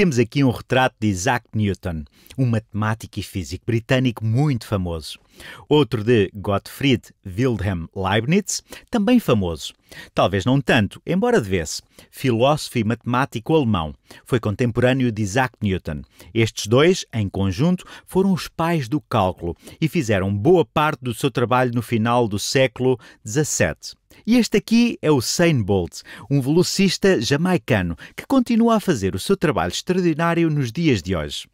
Temos aqui um retrato de Isaac Newton, um matemático e físico britânico muito famoso. Outro de Gottfried Wilhelm Leibniz, também famoso. Talvez não tanto, embora devesse. Filósofo e matemático alemão. Foi contemporâneo de Isaac Newton. Estes dois, em conjunto, foram os pais do cálculo e fizeram boa parte do seu trabalho no final do século XVII. E este aqui é o Sain Bolt, um velocista jamaicano que continua a fazer o seu trabalho extraordinário nos dias de hoje.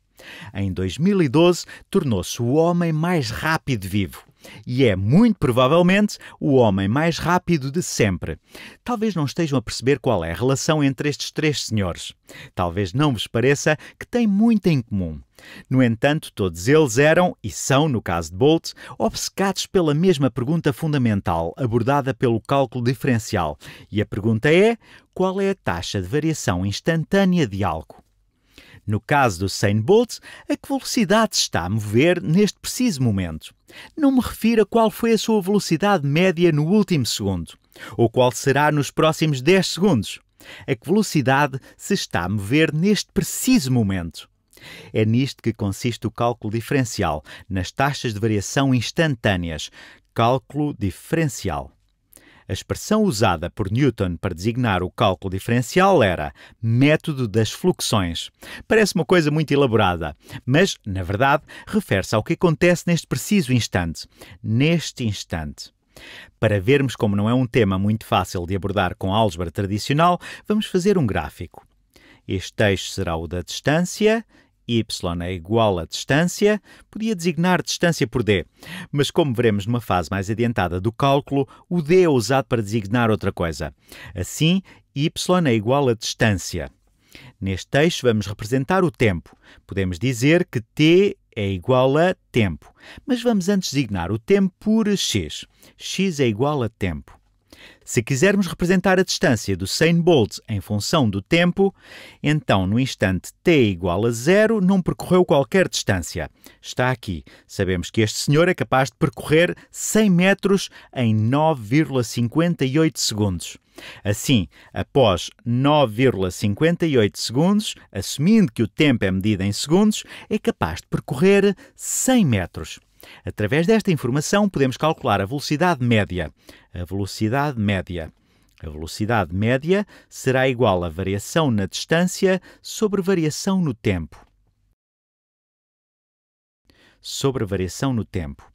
Em 2012, tornou-se o homem mais rápido vivo e é, muito provavelmente, o homem mais rápido de sempre. Talvez não estejam a perceber qual é a relação entre estes três senhores. Talvez não vos pareça que têm muito em comum. No entanto, todos eles eram, e são, no caso de Bolt, obcecados pela mesma pergunta fundamental abordada pelo cálculo diferencial. E a pergunta é: qual é a taxa de variação instantânea de algo? No caso do Saint Bolt, a que velocidade se está a mover neste preciso momento? Não me refiro a qual foi a sua velocidade média no último segundo, ou qual será nos próximos 10 segundos. A que velocidade se está a mover neste preciso momento. É nisto que consiste o cálculo diferencial, nas taxas de variação instantâneas. Cálculo diferencial. A expressão usada por Newton para designar o cálculo diferencial era método das fluxões. Parece uma coisa muito elaborada, mas, na verdade, refere-se ao que acontece neste preciso instante. Neste instante. Para vermos como não é um tema muito fácil de abordar com álgebra tradicional, vamos fazer um gráfico. Este eixo será o da distância y é igual a distância, podia designar distância por d. Mas como veremos numa fase mais adiantada do cálculo, o d é usado para designar outra coisa. Assim, y é igual a distância. Neste texto vamos representar o tempo. Podemos dizer que t é igual a tempo. Mas vamos antes designar o tempo por x. x é igual a tempo. Se quisermos representar a distância do 100 Bolt em função do tempo, então no instante t igual a zero não percorreu qualquer distância. Está aqui. Sabemos que este senhor é capaz de percorrer 100 metros em 9,58 segundos. Assim, após 9,58 segundos, assumindo que o tempo é medido em segundos, é capaz de percorrer 100 metros. Através desta informação, podemos calcular a velocidade média. A velocidade média. A velocidade média será igual a variação na distância sobre variação no tempo. Sobre variação no tempo.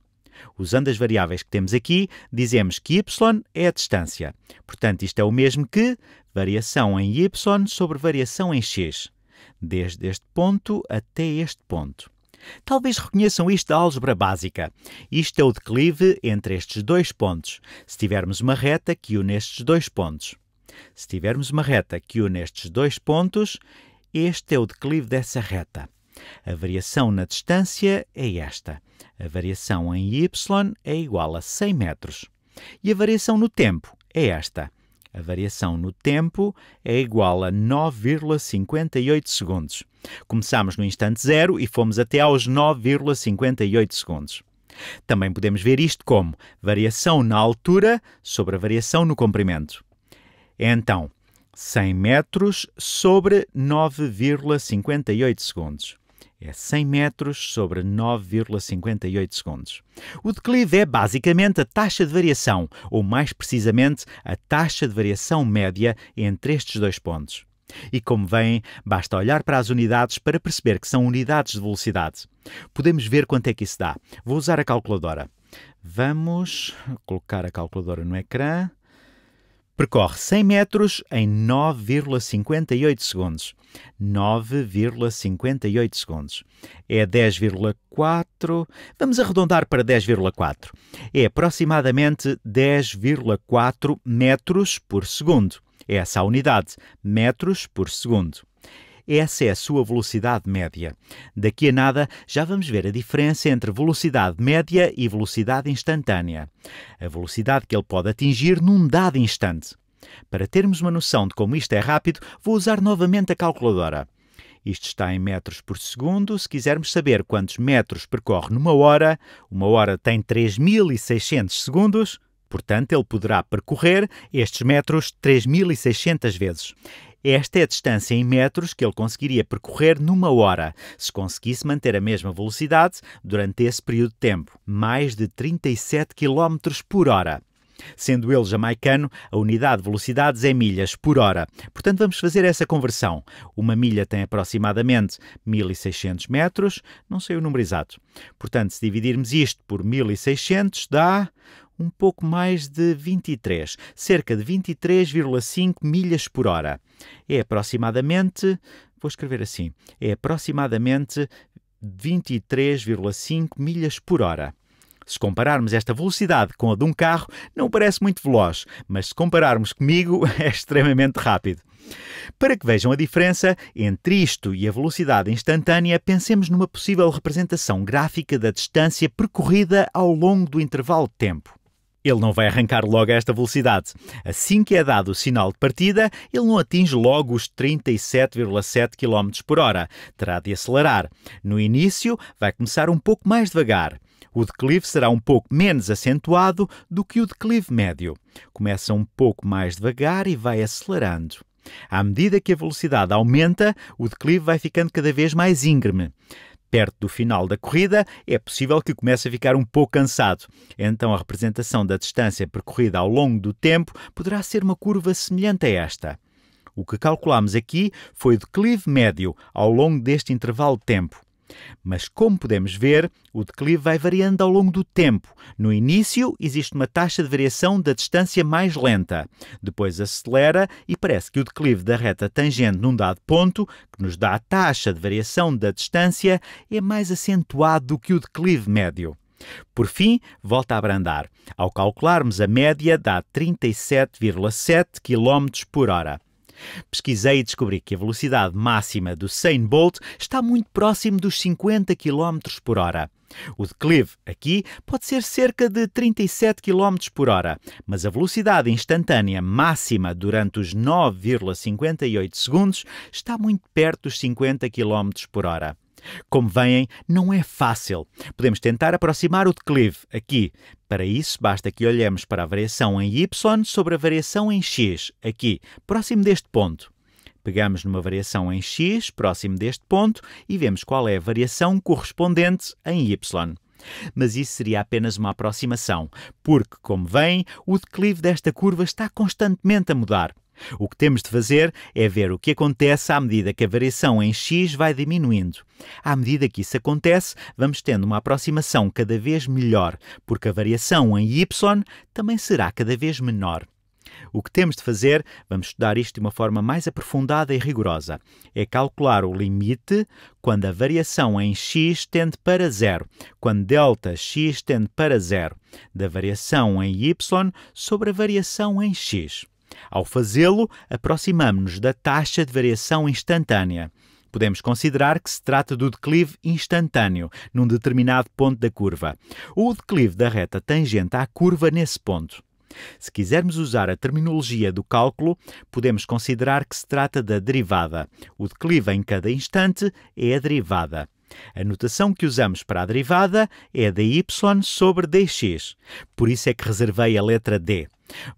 Usando as variáveis que temos aqui, dizemos que y é a distância. Portanto, isto é o mesmo que variação em y sobre variação em x, desde este ponto até este ponto. Talvez reconheçam isto da álgebra básica. Isto é o declive entre estes dois pontos, se tivermos uma reta que une estes dois pontos. Se tivermos uma reta que une estes dois pontos, este é o declive dessa reta. A variação na distância é esta. A variação em y é igual a 100 metros. E a variação no tempo é esta. A variação no tempo é igual a 9,58 segundos. Começámos no instante zero e fomos até aos 9,58 segundos. Também podemos ver isto como variação na altura sobre a variação no comprimento. É então 100 metros sobre 9,58 segundos. É 100 metros sobre 9,58 segundos. O declive é basicamente a taxa de variação, ou mais precisamente, a taxa de variação média entre estes dois pontos. E como vem, basta olhar para as unidades para perceber que são unidades de velocidade. Podemos ver quanto é que isso dá. Vou usar a calculadora. Vamos colocar a calculadora no ecrã. Percorre 100 metros em 9,58 segundos. 9,58 segundos. É 10,4. Vamos arredondar para 10,4. É aproximadamente 10,4 metros por segundo. É essa a unidade, metros por segundo. Essa é a sua velocidade média. Daqui a nada já vamos ver a diferença entre velocidade média e velocidade instantânea. A velocidade que ele pode atingir num dado instante. Para termos uma noção de como isto é rápido, vou usar novamente a calculadora. Isto está em metros por segundo. Se quisermos saber quantos metros percorre numa hora, uma hora tem 3.600 segundos, portanto, ele poderá percorrer estes metros 3.600 vezes. Esta é a distância em metros que ele conseguiria percorrer numa hora, se conseguisse manter a mesma velocidade durante esse período de tempo, mais de 37 km por hora. Sendo ele jamaicano, a unidade de velocidades é milhas por hora. Portanto, vamos fazer essa conversão. Uma milha tem aproximadamente 1600 metros, não sei o número exato. Portanto, se dividirmos isto por 1600, dá um pouco mais de 23, cerca de 23,5 milhas por hora. É aproximadamente, vou escrever assim, é aproximadamente 23,5 milhas por hora. Se compararmos esta velocidade com a de um carro, não parece muito veloz, mas se compararmos comigo, é extremamente rápido. Para que vejam a diferença entre isto e a velocidade instantânea, pensemos numa possível representação gráfica da distância percorrida ao longo do intervalo de tempo. Ele não vai arrancar logo a esta velocidade. Assim que é dado o sinal de partida, ele não atinge logo os 37,7 km por hora. Terá de acelerar. No início, vai começar um pouco mais devagar. O declive será um pouco menos acentuado do que o declive médio. Começa um pouco mais devagar e vai acelerando. À medida que a velocidade aumenta, o declive vai ficando cada vez mais íngreme perto do final da corrida, é possível que comece a ficar um pouco cansado. Então, a representação da distância percorrida ao longo do tempo poderá ser uma curva semelhante a esta. O que calculamos aqui foi o declive médio ao longo deste intervalo de tempo. Mas, como podemos ver, o declive vai variando ao longo do tempo. No início, existe uma taxa de variação da distância mais lenta. Depois acelera e parece que o declive da reta tangente num dado ponto, que nos dá a taxa de variação da distância, é mais acentuado do que o declive médio. Por fim, volta a abrandar. Ao calcularmos a média, dá 37,7 km por hora. Pesquisei e descobri que a velocidade máxima do 100 Bolt está muito próximo dos 50 km por hora. O declive aqui pode ser cerca de 37 km por hora, mas a velocidade instantânea máxima durante os 9,58 segundos está muito perto dos 50 km por hora. Como veem, não é fácil. Podemos tentar aproximar o declive aqui. Para isso, basta que olhemos para a variação em y sobre a variação em x, aqui, próximo deste ponto. Pegamos numa variação em x, próximo deste ponto, e vemos qual é a variação correspondente em y. Mas isso seria apenas uma aproximação, porque, como veem, o declive desta curva está constantemente a mudar. O que temos de fazer é ver o que acontece à medida que a variação em x vai diminuindo. À medida que isso acontece, vamos tendo uma aproximação cada vez melhor, porque a variação em y também será cada vez menor. O que temos de fazer, vamos estudar isto de uma forma mais aprofundada e rigorosa, é calcular o limite quando a variação em x tende para zero, quando delta x tende para zero, da variação em y sobre a variação em x. Ao fazê-lo, aproximamos-nos da taxa de variação instantânea. Podemos considerar que se trata do declive instantâneo, num determinado ponto da curva. O declive da reta tangente à curva nesse ponto. Se quisermos usar a terminologia do cálculo, podemos considerar que se trata da derivada. O declive em cada instante é a derivada. A notação que usamos para a derivada é dy sobre dx. Por isso é que reservei a letra d.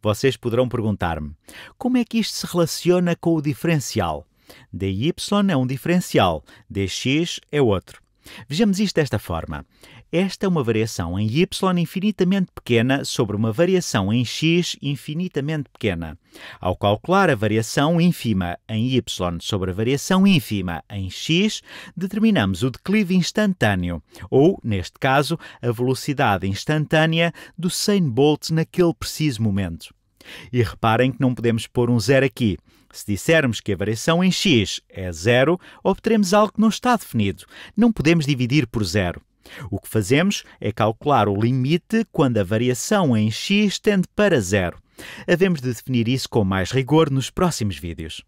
Vocês poderão perguntar-me: como é que isto se relaciona com o diferencial? dy é um diferencial, dx é outro. Vejamos isto desta forma. Esta é uma variação em y infinitamente pequena sobre uma variação em x infinitamente pequena. Ao calcular a variação ínfima em y sobre a variação ínfima em x, determinamos o declive instantâneo, ou, neste caso, a velocidade instantânea do 100 Bolt naquele preciso momento. E reparem que não podemos pôr um zero aqui. Se dissermos que a variação em x é zero, obteremos algo que não está definido. Não podemos dividir por zero. O que fazemos é calcular o limite quando a variação em x tende para zero. Havemos de definir isso com mais rigor nos próximos vídeos.